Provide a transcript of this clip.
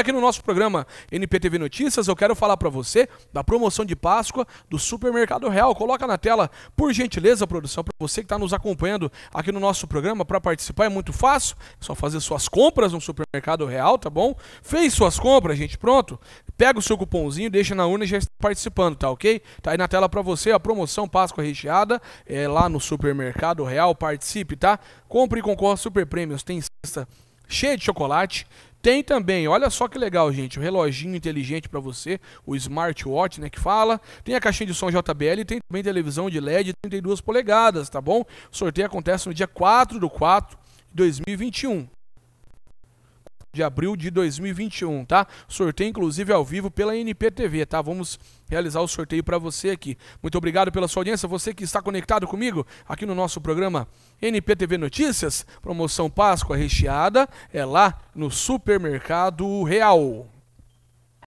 Aqui no nosso programa NPTV Notícias, eu quero falar para você da promoção de Páscoa do Supermercado Real. Coloca na tela, por gentileza, produção, para você que está nos acompanhando aqui no nosso programa. Para participar é muito fácil, é só fazer suas compras no Supermercado Real, tá bom? Fez suas compras, gente, pronto? Pega o seu cupomzinho, deixa na urna e já está participando, tá ok? Tá aí na tela para você a promoção Páscoa Recheada é lá no Supermercado Real. Participe, tá? Compre e concorra a super prêmios. Tem cesta cheia de chocolate, tem também, olha só que legal, gente, o reloginho inteligente para você, o smartwatch, né, que fala. Tem a caixinha de som JBL, tem também televisão de LED de 32 polegadas, tá bom? O sorteio acontece no dia 4 do 4 de 2021 de abril de 2021, tá? Sorteio inclusive ao vivo pela NPTV, tá? Vamos realizar o sorteio para você aqui. Muito obrigado pela sua audiência, você que está conectado comigo aqui no nosso programa NPTV Notícias, promoção Páscoa recheada, é lá no Supermercado Real.